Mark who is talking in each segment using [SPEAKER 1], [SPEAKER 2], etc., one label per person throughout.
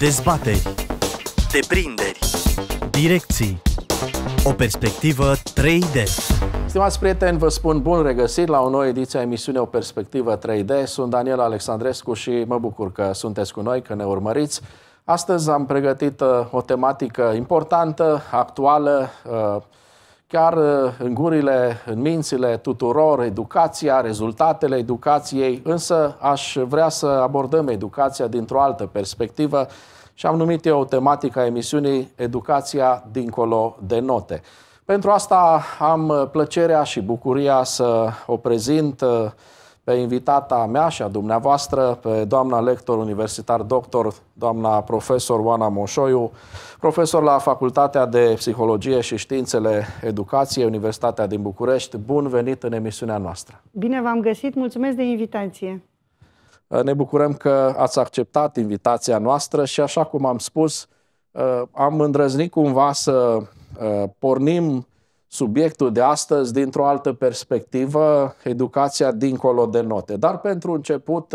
[SPEAKER 1] Dezbateri.
[SPEAKER 2] Deprinderi.
[SPEAKER 1] Direcții. O perspectivă 3D.
[SPEAKER 2] Stimați prieteni, vă spun bun regăsit la o nouă ediție a emisiunii O Perspectivă 3D. Sunt Daniel Alexandrescu și mă bucur că sunteți cu noi, că ne urmăriți. Astăzi am pregătit uh, o tematică importantă, actuală, uh, chiar uh, în gurile, în mințile tuturor, educația, rezultatele educației, însă aș vrea să abordăm educația dintr-o altă perspectivă, și am numit eu tematica emisiunii Educația dincolo de note. Pentru asta am plăcerea și bucuria să o prezint uh, pe invitata mea și a dumneavoastră, pe doamna lector universitar doctor, doamna profesor Oana Moșoiu, profesor la Facultatea de Psihologie și Științele Educației, Universitatea din București. Bun venit în emisiunea noastră!
[SPEAKER 1] Bine v-am găsit, mulțumesc de invitație!
[SPEAKER 2] Uh, ne bucurăm că ați acceptat invitația noastră și așa cum am spus, uh, am îndrăznit cumva să uh, pornim subiectul de astăzi dintr-o altă perspectivă, educația dincolo de note. Dar pentru început,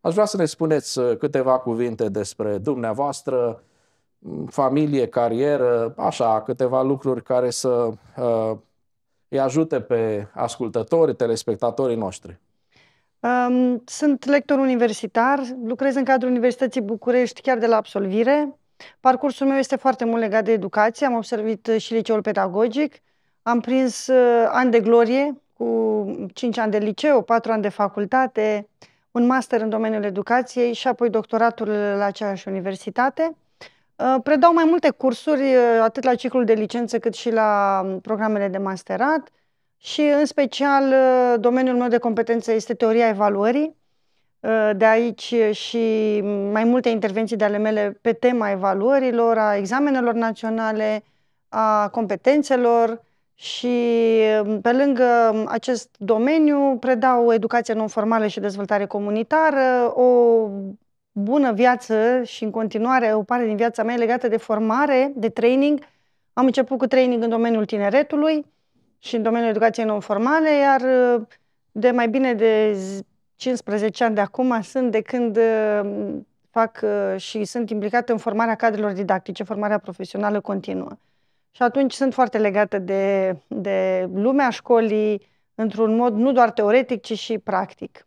[SPEAKER 2] aș vrea să ne spuneți câteva cuvinte despre dumneavoastră, familie, carieră, așa, câteva lucruri care să îi ajute pe ascultătorii, telespectatorii noștri.
[SPEAKER 1] Um, sunt lector universitar, lucrez în cadrul Universității București chiar de la absolvire. Parcursul meu este foarte mult legat de educație, am observat uh, și liceul pedagogic, am prins uh, ani de glorie cu 5 ani de liceu, 4 ani de facultate, un master în domeniul educației și apoi doctoratul la aceeași universitate. Uh, predau mai multe cursuri, uh, atât la ciclul de licență cât și la um, programele de masterat și în special uh, domeniul meu de competență este teoria evaluării. Uh, de aici uh, și mai multe intervenții de ale mele pe tema evaluărilor, a examenelor naționale, a competențelor și pe lângă um, acest domeniu predau educație non-formală și dezvoltare comunitară, o bună viață și în continuare o parte din viața mea legată de formare, de training. Am început cu training în domeniul tineretului, și în domeniul educației non-formale, iar uh, de mai bine de 15 ani de acum sunt de când uh, fac uh, și sunt implicată în formarea cadrelor didactice, formarea profesională continuă. Și atunci sunt foarte legată de, de lumea școlii, într-un mod nu doar teoretic, ci și practic.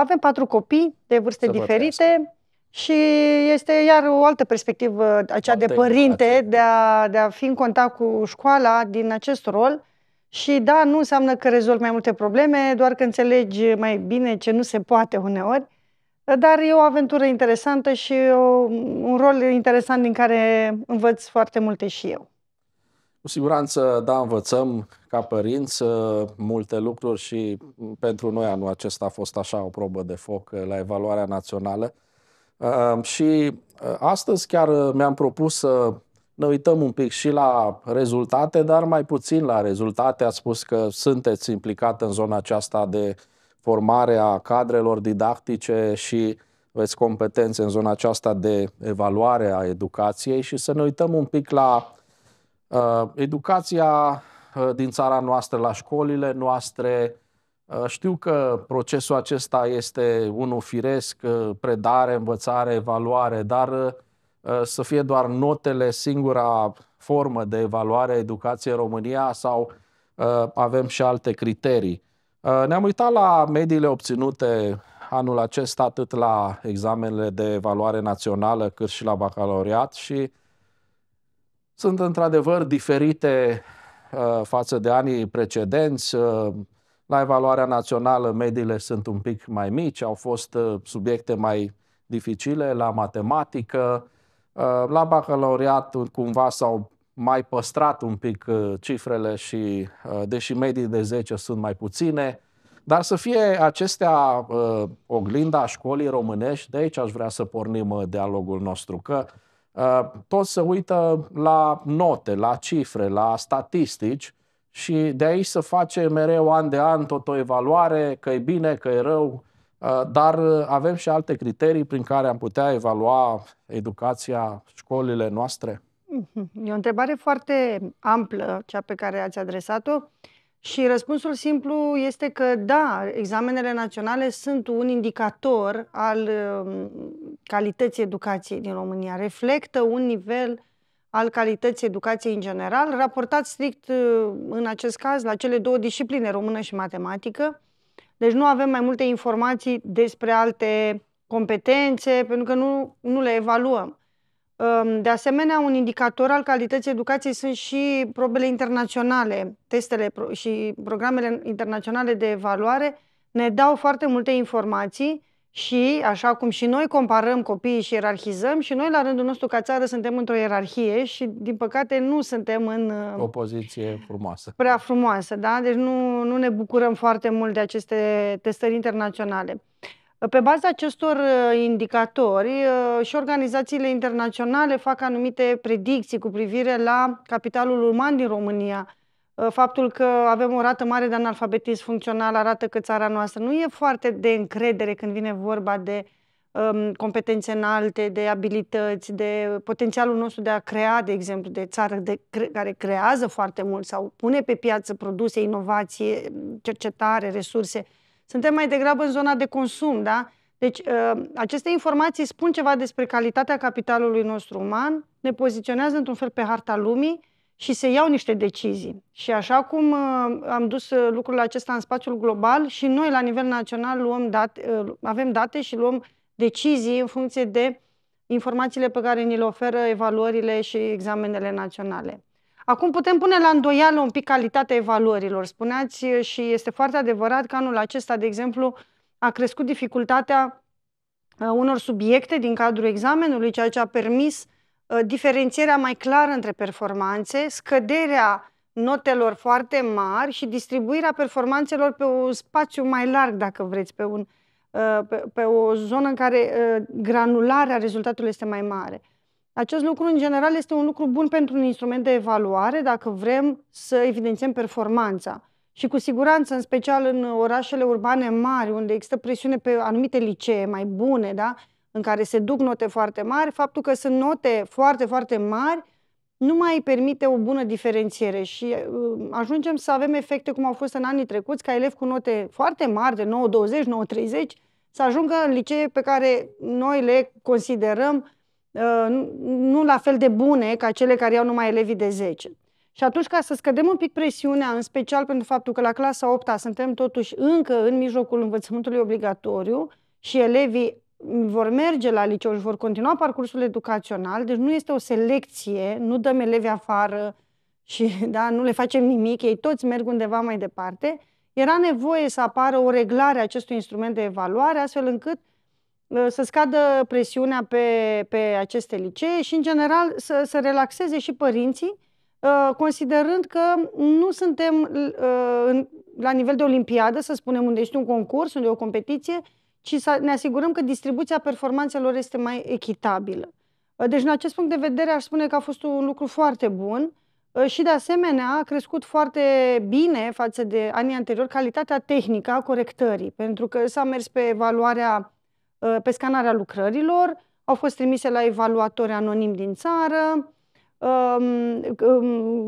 [SPEAKER 1] Avem patru copii de vârste Să diferite și este iar o altă perspectivă, aceea de părinte, de a, de a fi în contact cu școala din acest rol și da, nu înseamnă că rezolvi mai multe probleme, doar că înțelegi mai bine ce nu se poate uneori, dar e o aventură interesantă și o, un rol interesant din care învăț foarte multe și eu.
[SPEAKER 2] Cu siguranță, da, învățăm ca părinți uh, multe lucruri și pentru noi anul acesta a fost așa o probă de foc uh, la evaluarea națională. Uh, și astăzi chiar mi-am propus să ne uităm un pic și la rezultate, dar mai puțin la rezultate. Ați spus că sunteți implicat în zona aceasta de formare a cadrelor didactice și veți competențe în zona aceasta de evaluare a educației și să ne uităm un pic la uh, educația uh, din țara noastră, la școlile noastre. Uh, știu că procesul acesta este unul firesc, uh, predare, învățare, evaluare, dar uh, Uh, să fie doar notele singura formă de evaluare a educației în România sau uh, avem și alte criterii. Uh, ne-am uitat la mediile obținute anul acesta atât la examenele de evaluare națională cât și la bacalaureat și sunt într-adevăr diferite față de anii precedenți. La evaluarea națională mediile sunt un pic mai mici, au fost subiecte mai dificile la matematică, Uh, la bacalaureat cumva s-au mai păstrat un pic uh, cifrele și uh, deși medii de 10 sunt mai puține, dar să fie acestea uh, oglinda școlii românești, de aici aș vrea să pornim uh, dialogul nostru, că uh, toți se uită la note, la cifre, la statistici și de aici să face mereu an de an tot o evaluare, că e bine, că e rău, Uh, dar uh, avem și alte criterii prin care am putea evalua educația, școlile noastre?
[SPEAKER 1] Mm-hmm. E o întrebare foarte amplă, cea pe care ați adresat-o. Și răspunsul simplu este că, da, examenele naționale sunt un indicator al um, calității educației din România. Reflectă un nivel al calității educației în general, raportat strict, uh, în acest caz, la cele două discipline, română și matematică. Deci nu avem mai multe informații despre alte competențe, pentru că nu, nu le evaluăm. Ehm, de asemenea, un indicator al calității educației sunt și probele internaționale. Testele și programele internaționale de evaluare ne dau foarte multe informații și, așa cum și noi comparăm copiii și ierarhizăm, și noi, la rândul nostru, ca țară, suntem într-o ierarhie și, din păcate, nu suntem în... Uh, o
[SPEAKER 2] poziție frumoasă.
[SPEAKER 1] Prea frumoasă, da? Deci nu, nu ne bucurăm foarte mult de aceste testări internaționale. Pe baza acestor uh, indicatori uh, și organizațiile internaționale fac anumite predicții cu privire la capitalul uman din România Uh, faptul că avem o rată mare de analfabetism funcțional arată că țara noastră nu e foarte de încredere când vine vorba de um, competențe înalte, de abilități, de potențialul nostru de a crea, de exemplu, de țară de cre- care creează foarte mult sau pune pe piață produse, inovație, cercetare, resurse. Suntem mai degrabă în zona de consum, da? Deci, uh, aceste informații spun ceva despre calitatea capitalului nostru uman, ne poziționează într-un fel pe harta lumii și se iau niște decizii. Și așa cum uh, am dus uh, lucrurile acesta în spațiul global și noi la nivel național luăm date, uh, avem date și luăm decizii în funcție de informațiile pe care ni le oferă evaluările și examenele naționale. Acum putem pune la îndoială un pic calitatea evaluărilor. Spuneați și este foarte adevărat că anul acesta, de exemplu, a crescut dificultatea unor subiecte din cadrul examenului, ceea ce a permis uh, Uh, diferențierea mai clară între performanțe, scăderea notelor foarte mari și distribuirea performanțelor pe un spațiu mai larg, dacă vreți, pe, un, uh, pe, pe o zonă în care uh, granularea rezultatului este mai mare. Acest lucru, în general, este un lucru bun pentru un instrument de evaluare dacă vrem să evidențiem performanța. Și cu siguranță, în special în orașele urbane mari, unde există presiune pe anumite licee mai bune, da? în care se duc note foarte mari, faptul că sunt note foarte, foarte mari nu mai permite o bună diferențiere și uh, ajungem să avem efecte cum au fost în anii trecuți, ca elevi cu note foarte mari, de 9-30, să ajungă în licee pe care noi le considerăm uh, nu la fel de bune ca cele care iau numai elevii de 10. Și atunci, ca să scădem un pic presiunea, în special pentru faptul că la clasa 8 -a suntem totuși încă în mijlocul învățământului obligatoriu și elevii vor merge la liceu și vor continua parcursul educațional, deci nu este o selecție, nu dăm elevi afară și da, nu le facem nimic, ei toți merg undeva mai departe. Era nevoie să apară o reglare a acestui instrument de evaluare, astfel încât uh, să scadă presiunea pe, pe aceste licee și, în general, să, să relaxeze și părinții, uh, considerând că nu suntem uh, la nivel de olimpiadă, să spunem, unde este un concurs, unde e o competiție, ci să ne asigurăm că distribuția performanțelor este mai echitabilă. Ă, deci, în acest punct de vedere, aș spune că a fost un lucru foarte bun ă, și, de asemenea, a crescut foarte bine față de anii anteriori calitatea tehnică a corectării, pentru că s-a mers pe evaluarea, ă, pe scanarea lucrărilor, au fost trimise la evaluatori anonimi din țară,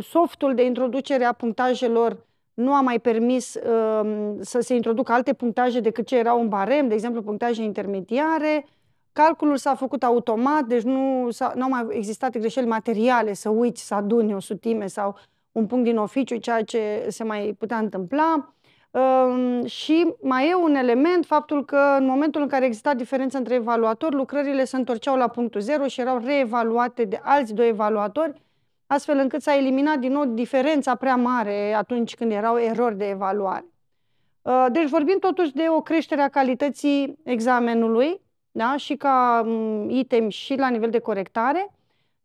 [SPEAKER 1] softul de introducere a punctajelor nu a mai permis uh, să se introducă alte punctaje decât ce erau în barem, de exemplu punctaje intermediare. Calculul s-a făcut automat, deci nu, nu au mai existat greșeli materiale să uiți să aduni o sutime sau un punct din oficiu, ceea ce se mai putea întâmpla. Uh, și mai e un element, faptul că în momentul în care exista diferență între evaluatori, lucrările se întorceau la punctul zero și erau reevaluate de alți doi evaluatori, astfel încât s-a eliminat din nou diferența prea mare atunci când erau erori de evaluare. Uh, deci vorbim totuși de o creștere a calității examenului, da? și ca um, item și la nivel de corectare,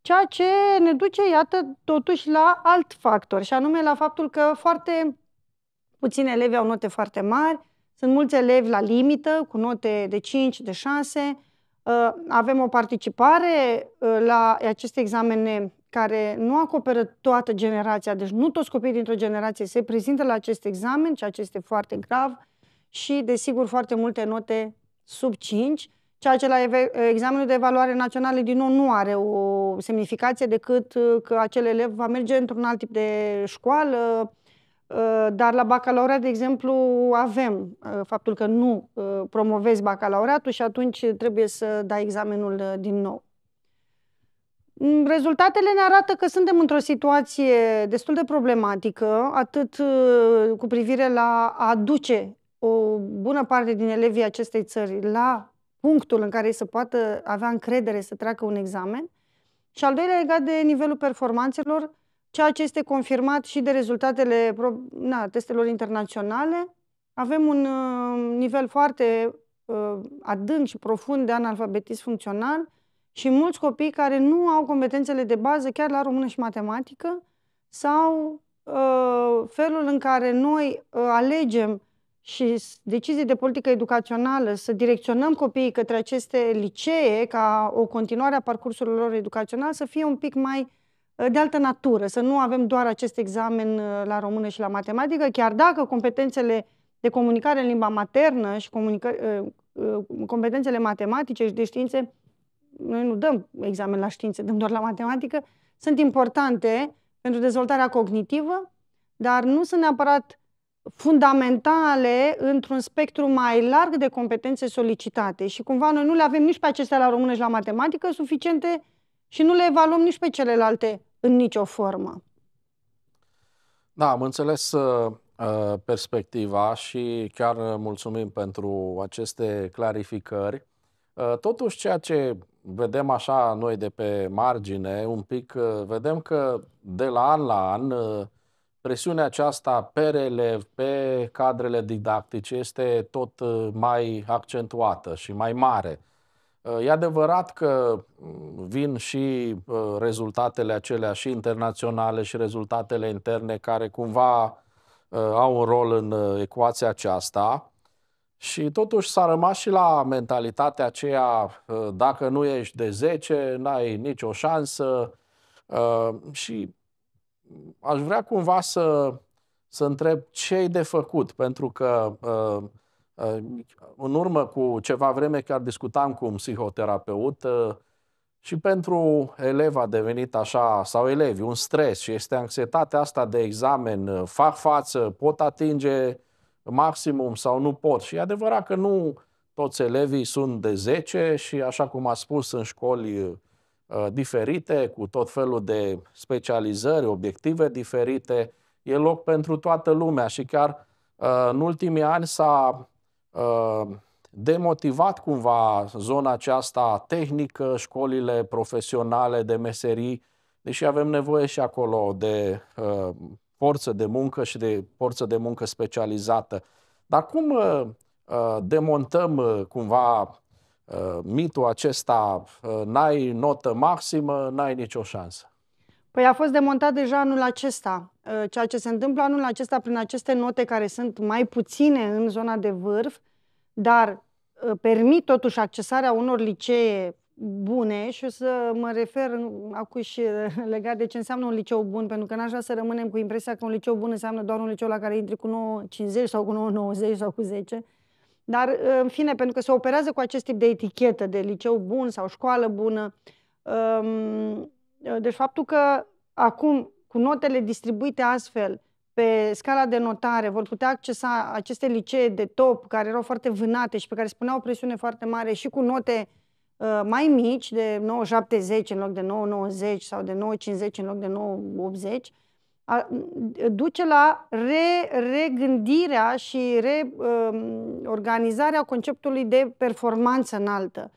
[SPEAKER 1] ceea ce ne duce, iată, totuși la alt factor, și anume la faptul că foarte puțini elevi au note foarte mari, sunt mulți elevi la limită, cu note de 5, de 6, uh, avem o participare uh, la aceste examene care nu acoperă toată generația, deci nu toți copiii dintr-o generație se prezintă la acest examen, ceea ce este foarte grav și, desigur, foarte multe note sub 5, ceea ce la examenul de evaluare națională din nou nu are o semnificație decât uh, că acel elev va merge într-un alt tip de școală, uh, dar la bacalaureat, de exemplu, avem uh, faptul că nu promovezi bacalaureatul și atunci trebuie să dai examenul din nou. Mm, rezultatele ne arată că suntem într-o situație destul de problematică, atât uh, cu privire la a duce o bună parte din elevii acestei țări la punctul în care ei să poată avea încredere să treacă un examen, și al doilea legat de nivelul performanțelor, ceea ce este confirmat și de rezultatele na, testelor internaționale. Avem un uh, nivel foarte uh, adânc și profund de analfabetism funcțional, și mulți copii care nu au competențele de bază chiar la română și matematică sau uh, felul în care noi uh, alegem și decizii de politică educațională să direcționăm copiii către aceste licee ca o continuare a parcursului lor educațional să fie un pic mai uh, de altă natură, să nu avem doar acest examen uh, la română și la matematică, chiar dacă competențele de comunicare în limba maternă și uh, competențele matematice și de științe noi nu dăm examen la științe, dăm doar la matematică, sunt importante pentru dezvoltarea cognitivă, dar nu sunt neapărat fundamentale într-un spectru mai larg de competențe solicitate și cumva noi nu le avem nici pe acestea la română și la matematică suficiente și nu le evaluăm nici pe celelalte în nicio formă.
[SPEAKER 2] Da, am înțeles uh, uh perspectiva și chiar uh, mulțumim pentru aceste clarificări. Uh, totuși, ceea ce vedem așa noi de pe margine un pic, uh, vedem că de la an la an uh, presiunea aceasta pe relev, pe cadrele didactice este tot uh, mai accentuată și mai mare. E adevărat că mm, vin și rezultatele acelea și internaționale și rezultatele interne care cumva au un rol în ecuația aceasta, și totuși s-a rămas și la mentalitatea aceea, uh, dacă nu ești de 10, n-ai nicio șansă. Uh, și aș vrea cumva să, să întreb ce e de făcut, pentru că uh, în urmă cu ceva vreme chiar discutam cu un psihoterapeut și pentru eleva a devenit așa, sau elevi, un stres și este anxietatea asta de examen, fac față, pot atinge maximum sau nu pot. Și e adevărat că nu toți elevii sunt de 10 și, așa cum a spus, în școli uh, diferite, cu tot felul de specializări, obiective diferite. E loc pentru toată lumea și chiar uh, în ultimii ani s-a uh, demotivat cumva zona aceasta tehnică, școlile profesionale de meserii, deși avem nevoie și acolo de forță de muncă și de forță de muncă specializată. Dar cum uh, uh demontăm uh, cumva uh, mitul acesta, uh, n-ai notă maximă, n-ai nicio șansă?
[SPEAKER 1] Păi a fost demontat deja anul acesta. Uh, ceea ce se întâmplă anul acesta prin aceste note care sunt mai puține în zona de vârf, dar permit totuși accesarea unor licee bune și o să mă refer acum și legat de ce înseamnă un liceu bun, pentru că n-aș vrea să rămânem cu impresia că un liceu bun înseamnă doar un liceu la care intri cu 9,50 sau cu 9,90 sau cu 10. Dar, în fine, pentru că se operează cu acest tip de etichetă de liceu bun sau școală bună, um, deci faptul că acum, cu notele distribuite astfel, pe scala de notare vor putea accesa aceste licee de top care erau foarte vânate și pe care spuneau presiune foarte mare și cu note uh, Uh, mai mici, de 9,70 în loc de 9,90 sau de 9,50 în loc de 9,80, duce la re, regândirea și reorganizarea um, conceptului de performanță înaltă.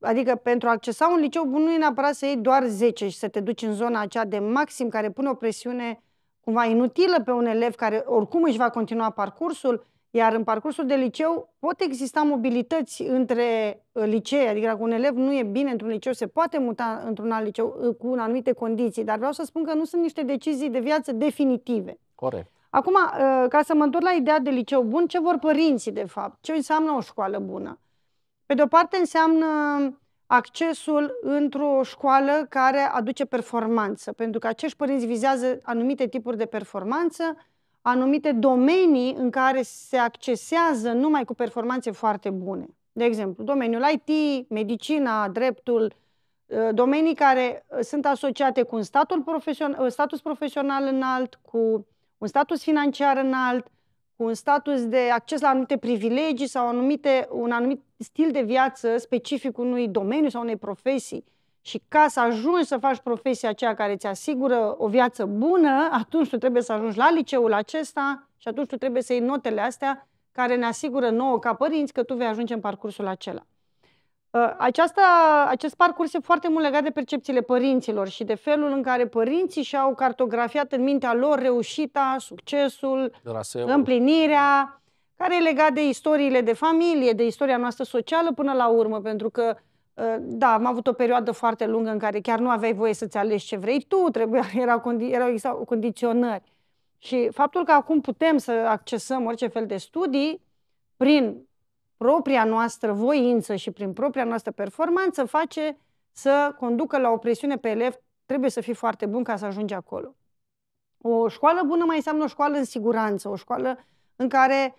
[SPEAKER 1] Adică pentru a accesa un liceu bun nu e neapărat să iei doar 10 și să te duci în zona aceea de maxim care pune o presiune cumva inutilă pe un elev care oricum își va continua parcursul, iar în parcursul de liceu pot exista mobilități între uh, licee, adică dacă un elev nu e bine într-un liceu, se poate muta într-un alt liceu uh, cu anumite condiții, dar vreau să spun că nu sunt niște decizii de viață definitive. Corect. Acum, uh, ca să mă întorc la ideea de liceu bun, ce vor părinții, de fapt? Ce înseamnă o școală bună? Pe de o parte înseamnă accesul într-o școală care aduce performanță, pentru că acești părinți vizează anumite tipuri de performanță, anumite domenii în care se accesează numai cu performanțe foarte bune. De exemplu, domeniul IT, medicina, dreptul, uh, domenii care uh, sunt asociate cu un statul profesion- uh, status profesional înalt, cu un status financiar înalt, cu un status de acces la anumite privilegii sau anumite, un anumit stil de viață specific unui domeniu sau unei profesii. Și ca să ajungi să faci profesia aceea care îți asigură o viață bună, atunci tu trebuie să ajungi la liceul acesta și atunci tu trebuie să iei notele astea care ne asigură nouă ca părinți că tu vei ajunge în parcursul acela. Ă, aceasta, acest parcurs e foarte mult legat de percepțiile părinților și de felul în care părinții și-au cartografiat în mintea lor reușita, succesul, Draseul. împlinirea, care e legat de istoriile de familie, de istoria noastră socială până la urmă, pentru că uh, Ă, da, am avut o perioadă foarte lungă în care chiar nu aveai voie să-ți alegi ce vrei tu, trebuia, erau, condi- erau condiționări. Și faptul că acum putem să accesăm orice fel de studii prin propria noastră voință și prin propria noastră performanță face să conducă la o presiune pe elev. Trebuie să fii foarte bun ca să ajungi acolo. O școală bună mai înseamnă o școală în siguranță, o școală în care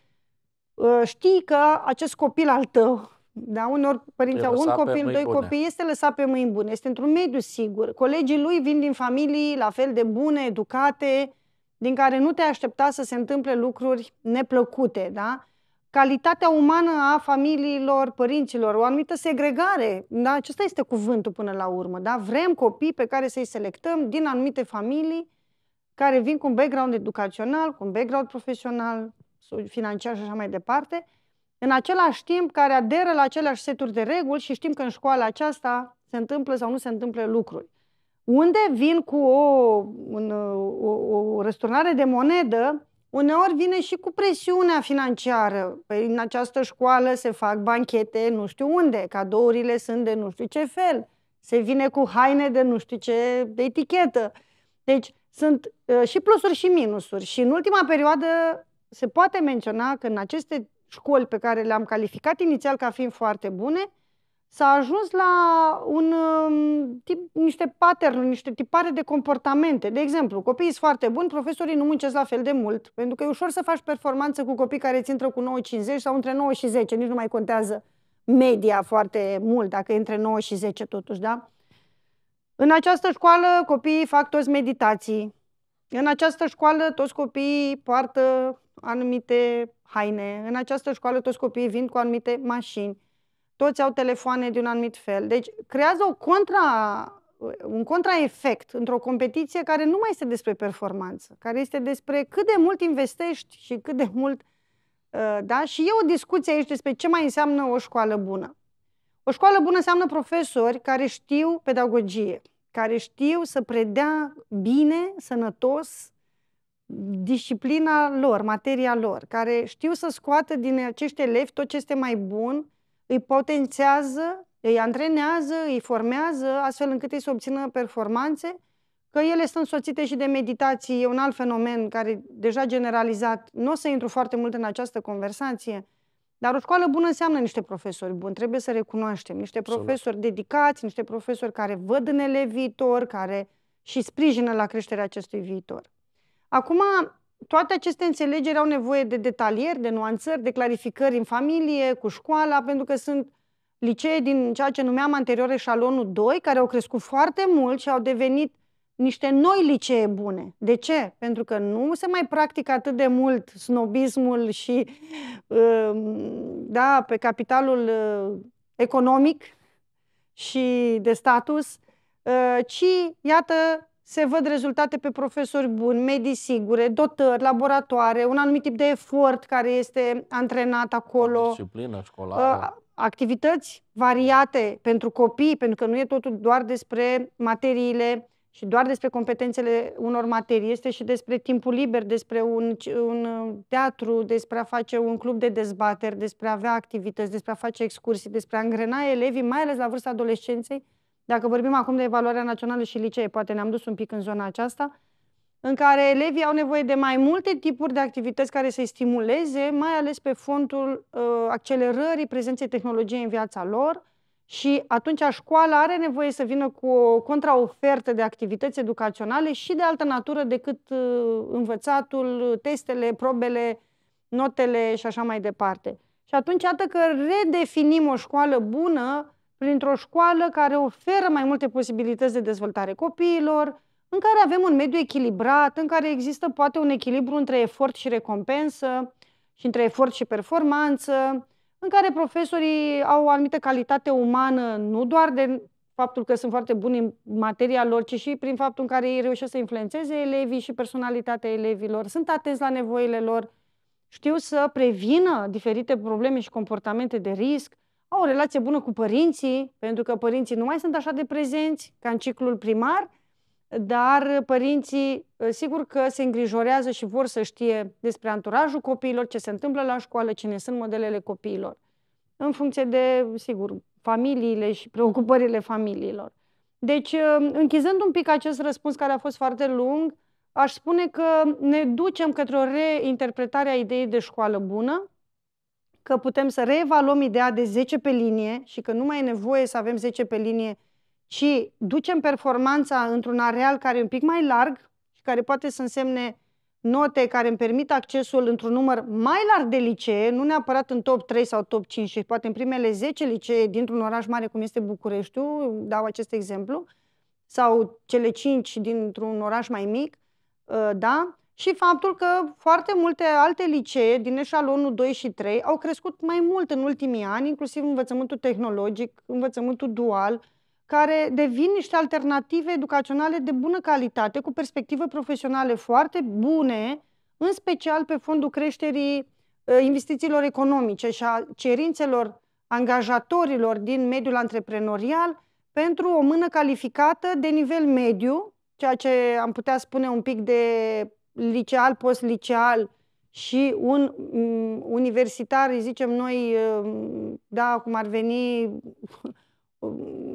[SPEAKER 1] ă, știi că acest copil al tău da? Unor părinți au un copil, doi bune. copii, este lăsat pe mâini bune, este într-un mediu sigur. Colegii lui vin din familii la fel de bune, educate, din care nu te aștepta să se întâmple lucruri neplăcute, da? Calitatea umană a familiilor, părinților, o anumită segregare, da? Acesta este cuvântul până la urmă, da? Vrem copii pe care să-i selectăm din anumite familii care vin cu un background educațional, cu un background profesional, financiar și așa mai departe, în același timp care aderă la aceleași seturi de reguli și știm că în școala aceasta se întâmplă sau nu se întâmplă lucruri. Unde vin cu o, un, o, o răsturnare de monedă, uneori vine și cu presiunea financiară. Păi în această școală se fac banchete nu știu unde, cadourile sunt de nu știu ce fel, se vine cu haine de nu știu ce de etichetă. Deci sunt uh, și plusuri și minusuri. Și în ultima perioadă se poate menționa că în aceste școli pe care le-am calificat inițial ca fiind foarte bune, s-a ajuns la un um, tip, niște pattern, niște tipare de comportamente. De exemplu, copiii sunt foarte buni, profesorii nu muncesc la fel de mult, pentru că e ușor să faci performanță cu copii care îți intră cu 9,50 sau între 9 și 10, nici nu mai contează media foarte mult, dacă e între 9 și 10 totuși, da? În această școală copiii fac toți meditații. În această școală toți copiii poartă anumite haine, în această școală toți copiii vin cu anumite mașini, toți au telefoane de un anumit fel. Deci creează o contra, un contraefect într-o competiție care nu mai este despre performanță, care este despre cât de mult investești și cât de mult... Uh, da? Și e o discuție aici despre ce mai înseamnă o școală bună. O școală bună înseamnă profesori care știu pedagogie, care știu să predea bine, sănătos, disciplina lor, materia lor, care știu să scoată din acești elevi tot ce este mai bun, îi potențează, îi antrenează, îi formează, astfel încât ei să obțină performanțe, că ele sunt soțite și de meditații, e un alt fenomen care deja generalizat, nu o să intru foarte mult în această conversație, dar o școală bună înseamnă niște profesori buni, trebuie să recunoaștem, niște profesori Absolut. dedicați, niște profesori care văd în elevi viitor, care și sprijină la creșterea acestui viitor. Acum, toate aceste înțelegeri au nevoie de detalieri, de nuanțări, de clarificări în familie, cu școala, pentru că sunt licee din ceea ce numeam anterior eșalonul 2, care au crescut foarte mult și au devenit niște noi licee bune. De ce? Pentru că nu se mai practică atât de mult snobismul și um, da, pe capitalul uh, economic și de status, uh, ci, iată, se văd rezultate pe profesori buni, medii sigure, dotări, laboratoare, un anumit tip de efort care este antrenat acolo.
[SPEAKER 2] Disciplină școlară.
[SPEAKER 1] Uh, activități variate pentru copii, pentru că nu e totul doar despre materiile și doar despre competențele unor materii. Este și despre timpul liber, despre un, un uh, teatru, despre a face un club de dezbateri, despre a avea activități, despre a face excursii, despre a îngrena elevii, mai ales la vârsta adolescenței, dacă vorbim acum de evaluarea națională și licee, poate ne-am dus un pic în zona aceasta, în care elevii au nevoie de mai multe tipuri de activități care să-i stimuleze, mai ales pe fondul uh, accelerării prezenței tehnologiei în viața lor și atunci școala are nevoie să vină cu o contraofertă de activități educaționale și de altă natură decât uh, învățatul, testele, probele, notele și așa mai departe. Și atunci, iată că redefinim o școală bună printr-o școală care oferă mai multe posibilități de dezvoltare copiilor, în care avem un mediu echilibrat, în care există poate un echilibru între efort și recompensă și între efort și performanță, în care profesorii au o anumită calitate umană, nu doar de faptul că sunt foarte buni în materia lor, ci și prin faptul în care ei reușesc să influențeze elevii și personalitatea elevilor, sunt atenți la nevoile lor, știu să prevină diferite probleme și comportamente de risc, au o relație bună cu părinții, pentru că părinții nu mai sunt așa de prezenți ca în ciclul primar, dar părinții ă, sigur că se îngrijorează și vor să știe despre anturajul copiilor, ce se întâmplă la școală, cine sunt modelele copiilor, în funcție de, sigur, familiile și preocupările familiilor. Deci, ă, închizând un pic acest răspuns care a fost foarte lung, aș spune că ne ducem către o reinterpretare a ideii de școală bună, că putem să reevaluăm ideea de 10 pe linie și că nu mai e nevoie să avem 10 pe linie, ci ducem performanța într-un areal care e un pic mai larg și care poate să însemne note care îmi permit accesul într-un număr mai larg de licee, nu neapărat în top 3 sau top 5, și poate în primele 10 licee dintr-un oraș mare cum este Bucureștiu, dau acest exemplu, sau cele 5 dintr-un oraș mai mic, ă, da? și faptul că foarte multe alte licee din eșalonul 2 și 3 au crescut mai mult în ultimii ani, inclusiv învățământul tehnologic, învățământul dual, care devin niște alternative educaționale de bună calitate, cu perspective profesionale foarte bune, în special pe fondul creșterii ă, investițiilor economice și a cerințelor angajatorilor din mediul antreprenorial pentru o mână calificată de nivel mediu, ceea ce am putea spune un pic de liceal, post-liceal și un mm, universitar, zicem noi, mm, da, cum ar veni,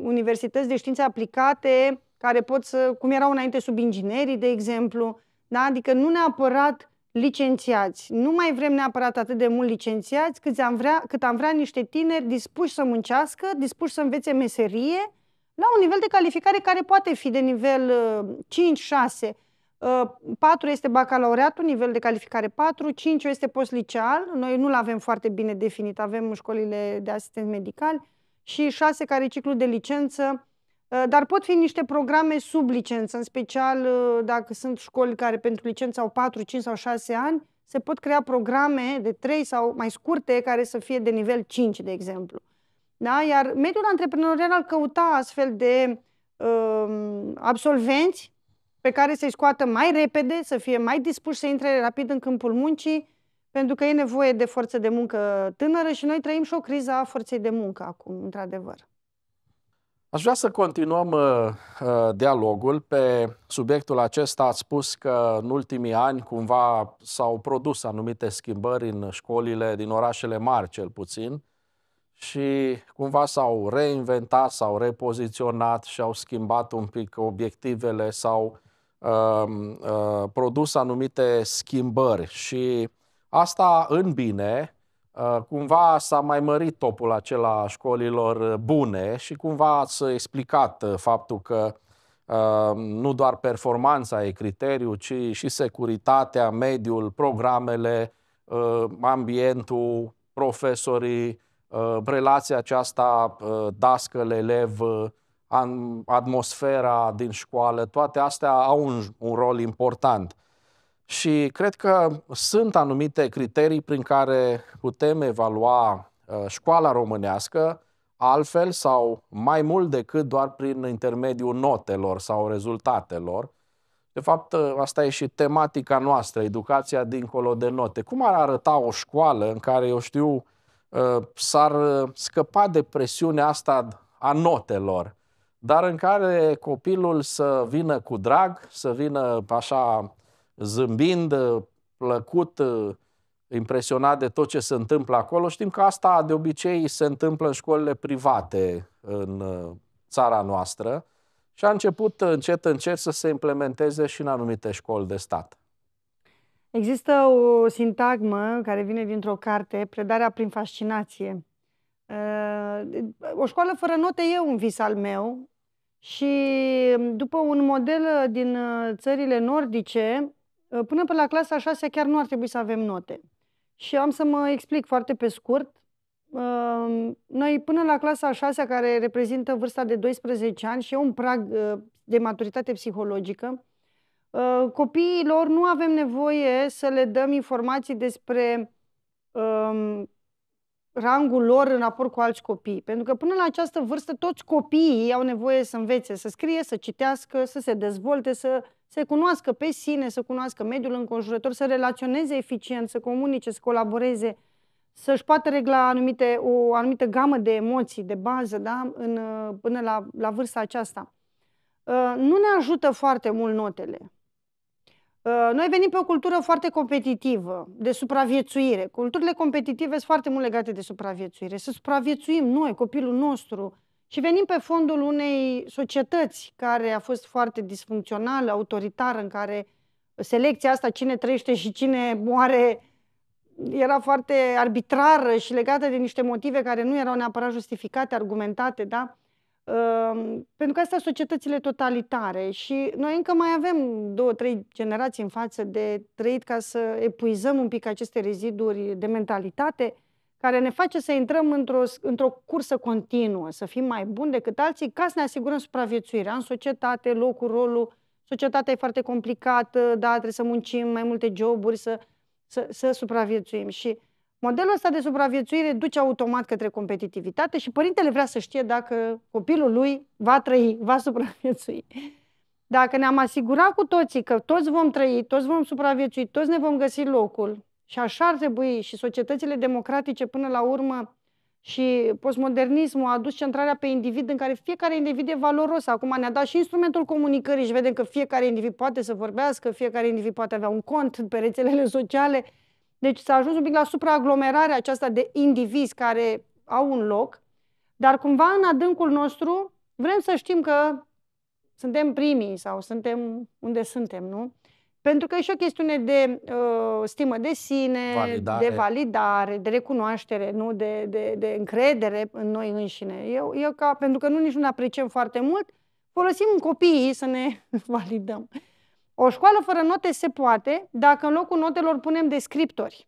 [SPEAKER 1] universități de științe aplicate, care pot să, cum erau înainte sub inginerii, de exemplu, da? adică nu neapărat licențiați. Nu mai vrem neapărat atât de mult licențiați cât am vrea, cât am vrea niște tineri dispuși să muncească, dispuși să învețe meserie, la un nivel de calificare care poate fi de nivel 5-6, uh, 4 ă, este bacalaureatul, nivel de calificare 4, 5 este post liceal, noi nu-l avem foarte bine definit, avem școlile de asistenți medicali și 6 care e ciclu de licență, ă, dar pot fi niște programe sub licență, în special ă, dacă sunt școli care pentru licență au 4, 5 sau 6 ani, se pot crea programe de 3 sau mai scurte care să fie de nivel 5, de exemplu. Da? Iar mediul antreprenorial ar căuta astfel de um, absolvenți pe care să-i scoată mai repede, să fie mai dispuși să intre rapid în câmpul muncii, pentru că e nevoie de forță de muncă tânără și noi trăim și o criză a forței de muncă acum, într-adevăr.
[SPEAKER 2] Aș vrea să continuăm uh, uh dialogul pe subiectul acesta. Ați spus că în ultimii ani cumva s-au produs anumite schimbări în școlile din orașele mari, cel puțin, și cumva s-au reinventat, s-au repoziționat și au schimbat un pic obiectivele sau Um, uh, produs anumite schimbări și asta în bine, uh, cumva s-a mai mărit topul acela școlilor uh, bune și cumva ați explicat faptul că um, nu doar performanța e criteriu, ci și securitatea, mediul, programele, ambientul, profesorii, relația aceasta dascăl-elev, atmosfera din școală, toate astea au un, un rol important. Și cred că sunt anumite criterii prin care putem evalua uh, școala românească altfel sau mai mult decât doar prin intermediul notelor sau rezultatelor. De fapt, uh, asta e și tematica noastră, educația dincolo de note. Cum ar arăta o școală în care, eu știu, uh, s-ar scăpa de presiunea asta a notelor? dar în care copilul să vină cu drag, să vină așa zâmbind, plăcut, impresionat de tot ce se întâmplă acolo. Știm că asta de obicei se întâmplă în școlile private în uh, țara noastră și a început încet, încet să se implementeze și în anumite școli de stat.
[SPEAKER 1] Există o sintagmă care vine dintr-o carte, predarea prin fascinație. Uh, o școală fără note e un vis al meu și după un model uh, din uh, țările nordice, până pe la clasa 6 chiar nu ar trebui să avem note. Și am să mă explic foarte pe scurt. Noi până la clasa 6, care reprezintă vârsta de 12 ani și e un prag de maturitate psihologică, copiilor nu avem nevoie să le dăm informații despre um, rangul lor în raport cu alți copii. Pentru că până la această vârstă toți copiii au nevoie să învețe, să scrie, să citească, să se dezvolte, să se cunoască pe sine, să cunoască mediul înconjurător, să relaționeze eficient, să comunice, să colaboreze, să-și poată regla anumite, o anumită gamă de emoții, de bază, da? în, până la, la vârsta aceasta. Uh, nu ne ajută foarte mult notele. Uh, noi venim pe o cultură foarte competitivă, de supraviețuire. Culturile competitive sunt foarte mult legate de supraviețuire. Să supraviețuim noi, copilul nostru. Și venim pe fondul unei societăți care a fost foarte disfuncțională, autoritară, în care selecția asta, cine trăiește și cine moare, era foarte arbitrară și legată de niște motive care nu erau neapărat justificate, argumentate, da? Ehm, pentru că astea sunt societățile totalitare și noi încă mai avem două, trei generații în față de trăit ca să epuizăm un pic aceste reziduri de mentalitate care ne face să intrăm într-o, într-o cursă continuă, să fim mai buni decât alții ca să ne asigurăm supraviețuirea în societate, locul, rolul. Societatea e foarte complicată, da, trebuie să muncim mai multe joburi, să, să, să supraviețuim și Modelul ăsta de supraviețuire duce automat către competitivitate și părintele vrea să știe dacă copilul lui va trăi, va supraviețui. Dacă ne-am asigurat cu toții că toți vom trăi, toți vom supraviețui, toți ne vom găsi locul și așa ar trebui și societățile democratice până la urmă și postmodernismul a adus centrarea pe individ în care fiecare individ e valoros. Acum ne-a dat și instrumentul comunicării și vedem că fiecare individ poate să vorbească, fiecare individ poate avea un cont pe rețelele sociale, deci s-a ajuns un pic la supraaglomerarea aceasta de indivizi care au un loc, dar cumva în adâncul nostru vrem să știm că suntem primii sau suntem unde suntem, nu? Pentru că e și o chestiune de uh, stimă de sine, validare. de validare, de recunoaștere, nu de, de, de încredere în noi înșine. Eu, eu ca, pentru că nu nici nu ne apreciem foarte mult, folosim copiii să ne validăm. O școală fără note se poate dacă în locul notelor punem descriptori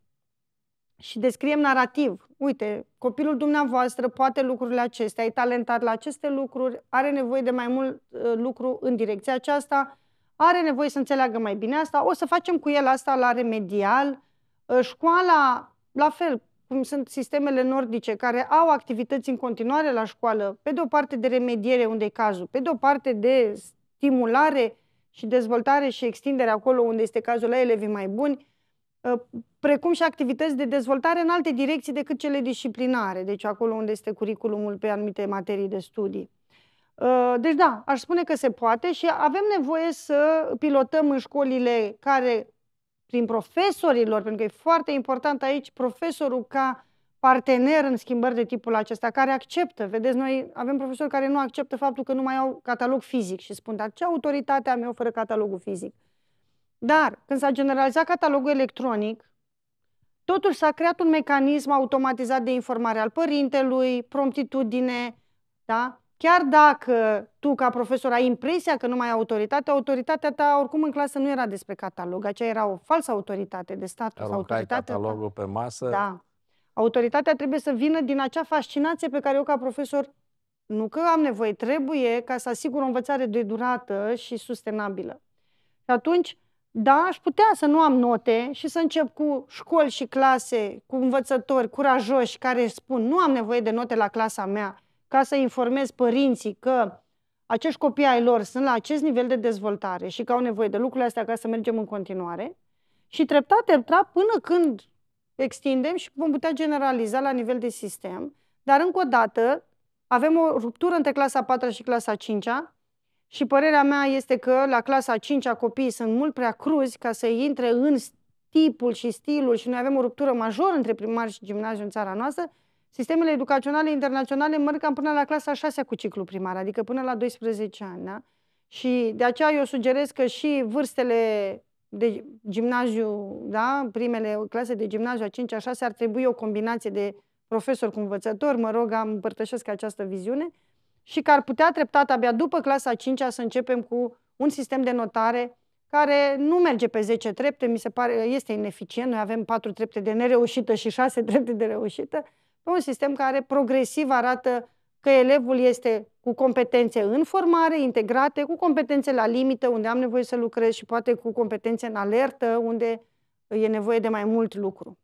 [SPEAKER 1] și descriem narativ. Uite, copilul dumneavoastră poate lucrurile acestea, e talentat la aceste lucruri, are nevoie de mai mult ă, lucru în direcția aceasta, are nevoie să înțeleagă mai bine asta, o să facem cu el asta la remedial. Ă, școala, la fel, cum sunt sistemele nordice, care au activități în continuare la școală, pe de o parte de remediere unde e cazul, pe de o parte de stimulare și dezvoltare și extindere acolo unde este cazul la elevii mai buni, uh, precum și activități de dezvoltare în alte direcții decât cele disciplinare, deci acolo unde este curiculumul pe anumite materii de studii. Uh, deci da, aș spune că se poate și avem nevoie să pilotăm în școlile care, prin profesorilor, pentru că e foarte important aici profesorul ca partener în schimbări de tipul acesta, care acceptă. Vedeți, noi avem profesori care nu acceptă faptul că nu mai au catalog fizic și spun, dar ce autoritate am eu fără catalogul fizic? Dar când s-a generalizat catalogul electronic, totuși s-a creat un mecanism automatizat de informare al părintelui, promptitudine, da? Chiar dacă tu, ca profesor, ai impresia că nu mai ai autoritate, autoritatea ta, oricum, în clasă nu era despre catalog. Aceea era o falsă autoritate de status. Aruncai
[SPEAKER 2] autoritatea catalogul ta. pe masă, da.
[SPEAKER 1] Autoritatea trebuie să vină din acea fascinație pe care eu ca profesor nu că am nevoie, trebuie ca să asigur o învățare de durată și sustenabilă. Și atunci, da, aș putea să nu am note și să încep cu școli și clase, cu învățători curajoși care spun nu am nevoie de note la clasa mea ca să informez părinții că acești copii ai lor sunt la acest nivel de dezvoltare și că au nevoie de lucrurile astea ca să mergem în continuare. Și treptat, treptat, până când extindem și vom putea generaliza la nivel de sistem. Dar, încă o dată, avem o ruptură între clasa 4 și clasa 5 și părerea mea este că la clasa 5 copiii sunt mult prea cruzi ca să intre în tipul și stilul și noi avem o ruptură majoră între primar și gimnaziu în țara noastră, sistemele educaționale internaționale merg cam până la clasa 6 cu ciclu primar, adică până la 12 ani. Da? Și de aceea eu sugerez că și vârstele de gimnaziu, da? primele clase de gimnaziu a 5 a 6 ar trebui o combinație de profesor cu învățător, mă rog, am împărtășesc această viziune, și că ar putea treptat abia după clasa 5 să începem cu un sistem de notare care nu merge pe 10 trepte, mi se pare, este ineficient, noi avem 4 trepte de nereușită și 6 trepte de reușită, pe un sistem care progresiv arată că elevul este cu competențe în formare integrate, cu competențe la limită, unde am nevoie să lucrez și poate cu competențe în alertă, unde e nevoie de mai mult lucru.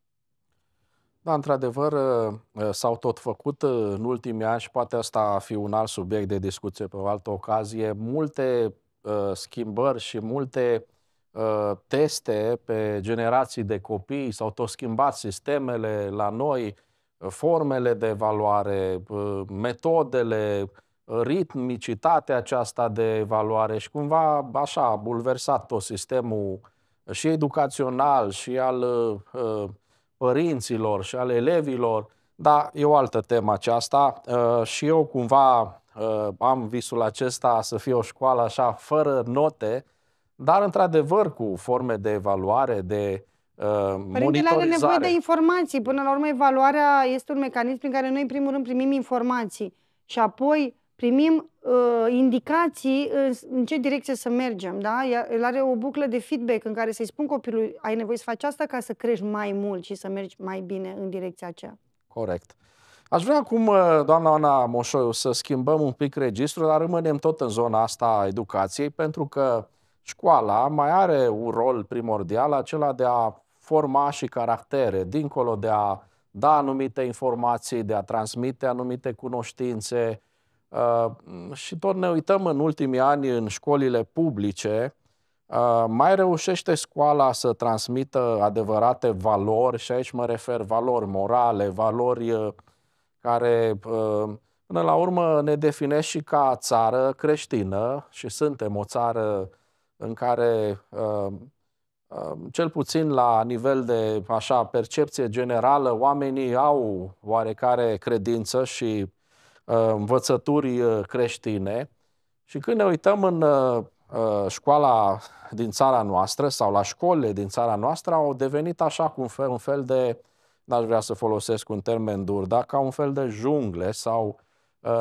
[SPEAKER 2] Da, într-adevăr, uh, s-au tot făcut uh, în ultimii ani și poate asta a fi un alt subiect de discuție pe o altă ocazie, multe uh, schimbări și multe uh, teste pe generații de copii, s-au tot schimbat sistemele la noi, formele de evaluare, metodele, ritmicitatea aceasta de evaluare și cumva așa a bulversat tot sistemul și educațional și al uh, părinților și al elevilor, Da, e o altă temă aceasta uh, și eu cumva uh, am visul acesta să fie o școală așa fără note, dar într-adevăr cu forme de evaluare, de Uh, Părintele are nevoie de
[SPEAKER 1] informații. Până la urmă, evaluarea este un mecanism prin care noi, în primul rând, primim informații și apoi primim uh, indicații în, în ce direcție să mergem. Da? El are o buclă de feedback în care să-i spun copilului, ai nevoie să faci asta ca să crești mai mult și să mergi mai bine în direcția aceea.
[SPEAKER 2] Corect. Aș vrea acum, uh, doamna Ana Moșoiu, să schimbăm un pic registrul, dar rămânem tot în zona asta a educației, pentru că școala mai are un rol primordial, acela de a forma și caractere, dincolo de a da anumite informații, de a transmite anumite cunoștințe. Uh, și tot ne uităm în ultimii ani în școlile publice, uh, mai reușește școala să transmită adevărate valori, și aici mă refer valori morale, valori uh, care până la urmă ne definește și ca țară creștină și suntem o țară în care cel puțin la nivel de așa percepție generală, oamenii au oarecare credință și ă, învățături ă, creștine și când ne uităm în ă, școala din țara noastră sau la școlile din țara noastră au devenit așa cu un fel, un fel de, n-aș vrea să folosesc un termen dur, dar ca un fel de jungle sau